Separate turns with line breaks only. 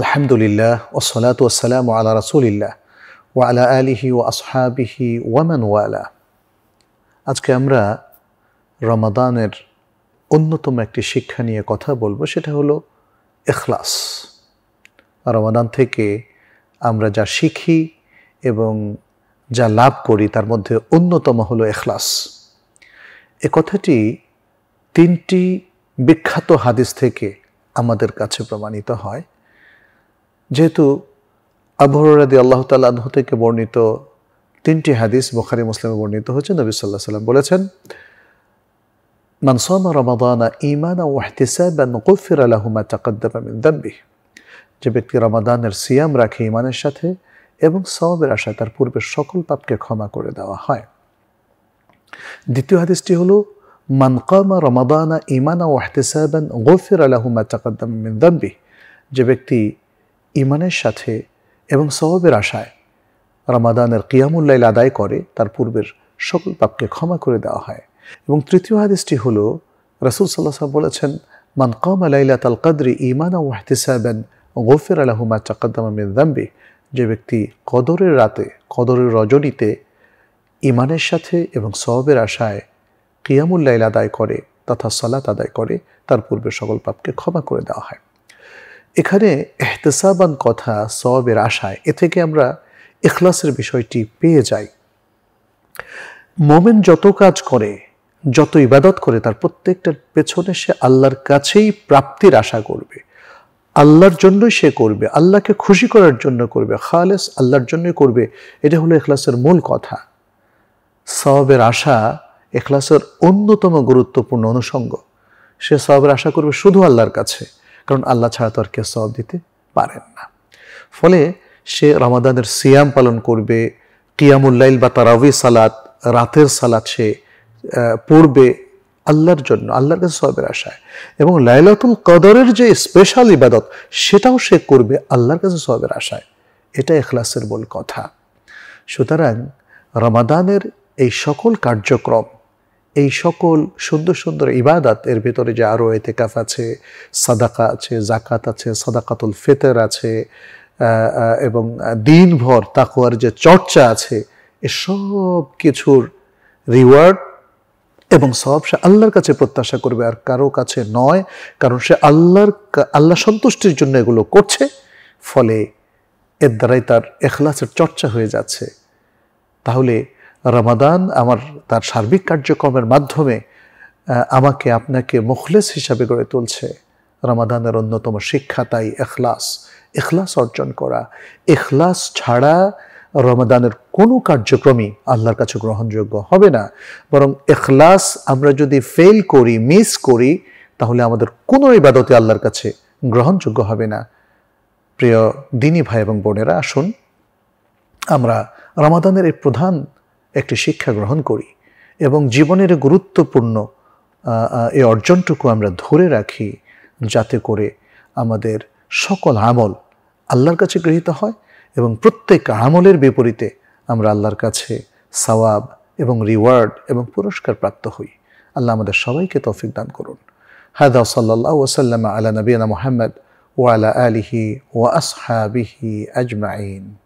আলহামদুলিল্লাহ ওসলাত ওসালাম আলা রাসুলিল্লাহ ও আলা আলিহি ও আসহাবিহি ওয়ামান ওয়ালা আজকে আমরা রমাদানের অন্যতম একটি শিক্ষা নিয়ে কথা বলবো সেটা হলো এখলাস রমাদান থেকে আমরা যা শিখি এবং যা লাভ করি তার মধ্যে অন্যতম হলো এখলাস এ কথাটি তিনটি বিখ্যাত হাদিস থেকে আমাদের কাছে প্রমাণিত হয় যেহেতু আবহরাদি আল্লাহ তাল্লাহ থেকে বর্ণিত তিনটি হাদিস বখারি মুসলিমে বর্ণিত হয়েছে নবী সাল্লাহ সাল্লাম বলেছেন মানসমা রমাদানা ইমানা ওয়াহতিসাবান গফির আলাহুমা তাকাদ্দামা মিন দাম্বি যে ব্যক্তি রমাদানের সিয়াম রাখে ইমানের সাথে এবং সবের আশায় তার পূর্বের সকল পাপকে ক্ষমা করে দেওয়া হয় দ্বিতীয় হাদিসটি হল মানকামা রমাদানা ইমানা ওয়াহতিসাবান গফির আলাহুমা তাকাদ্দামা মিন দাম্বি যে ব্যক্তি ইমানের সাথে এবং সহবের আশায় রামাদানের কিয়ামুল্লাইল আদায় করে তার পূর্বের সকল পাপকে ক্ষমা করে দেওয়া হয় এবং তৃতীয় হাদিসটি হল রাসুল সাল্লাহ বলেছেন মান কম আলাইলা তাল কদরি ইমানা ওয়াহতিসাবেন গফির আলাহুমা চাকাদ্দামা মেদাম্বি যে ব্যক্তি কদরের রাতে কদরের রজনীতে ইমানের সাথে এবং সহবের আশায় কিয়ামুল্লাইল আদায় করে তথা সলাত আদায় করে তার পূর্বে সকল পাপকে ক্ষমা করে দেওয়া হয় এখানে এহতেসাবান কথা সবের আশায় এ থেকে আমরা এখলাসের বিষয়টি পেয়ে যাই মোমেন যত কাজ করে যত ইবাদত করে তার প্রত্যেকটার পেছনে সে আল্লাহর কাছেই প্রাপ্তির আশা করবে আল্লাহর জন্যই সে করবে আল্লাহকে খুশি করার জন্য করবে খালেস আল্লাহর জন্যই করবে এটা হলো এখলাসের মূল কথা সবের আশা এখলাসের অন্যতম গুরুত্বপূর্ণ অনুষঙ্গ সে সবের আশা করবে শুধু আল্লাহর কাছে কারণ আল্লাহ ছাড়া তো আর কেউ সব দিতে পারেন না ফলে সে রামাদানের সিয়াম পালন করবে কিয়ামুল্লাইল বা তারাবি সালাত রাতের সালাদ সে পড়বে আল্লাহর জন্য আল্লাহর কাছে সবের আশায় এবং লাইলাতুল কদরের যে স্পেশাল ইবাদত সেটাও সে করবে আল্লাহর কাছে সবের আশায় এটা এখলাসের মূল কথা সুতরাং রমাদানের এই সকল কার্যক্রম এই সকল সুন্দর সুন্দর ইবাদাত এর ভিতরে যে আরও এতেকাফ আছে সাদাকা আছে জাকাত আছে সাদাকাতুল ফেতের আছে এবং দিনভর তাকুয়ার যে চর্চা আছে এসব কিছুর রিওয়ার্ড এবং সব সে আল্লাহর কাছে প্রত্যাশা করবে আর কারো কাছে নয় কারণ সে আল্লাহর আল্লাহ সন্তুষ্টির জন্য এগুলো করছে ফলে এর দ্বারাই তার এখলাসের চর্চা হয়ে যাচ্ছে তাহলে রমাদান আমার তার সার্বিক কার্যক্রমের মাধ্যমে আমাকে আপনাকে মুখলেস হিসাবে গড়ে তুলছে রমাদানের অন্যতম শিক্ষা তাই এখলাস এখলাস অর্জন করা এখলাস ছাড়া রমাদানের কোনো কার্যক্রমই আল্লাহর কাছে গ্রহণযোগ্য হবে না বরং এখলাস আমরা যদি ফেল করি মিস করি তাহলে আমাদের কোনো ইবাদতে আল্লাহর কাছে গ্রহণযোগ্য হবে না প্রিয় দিনী ভাই এবং বোনেরা আসুন আমরা রমাদানের এই প্রধান একটি শিক্ষা গ্রহণ করি এবং জীবনের গুরুত্বপূর্ণ এই অর্জনটুকু আমরা ধরে রাখি যাতে করে আমাদের সকল আমল আল্লাহর কাছে গৃহীত হয় এবং প্রত্যেক আমলের বিপরীতে আমরা আল্লাহর কাছে সওয়াব এবং রিওয়ার্ড এবং পুরস্কার প্রাপ্ত হই আল্লাহ আমাদের সবাইকে তৌফিক দান করুন হায়দা সাল্লাহ ওসাল্লাম আলা নবীনা মোহাম্মদ ওয়ালা আলিহি ওয়া আসহাবিহি আজমাইন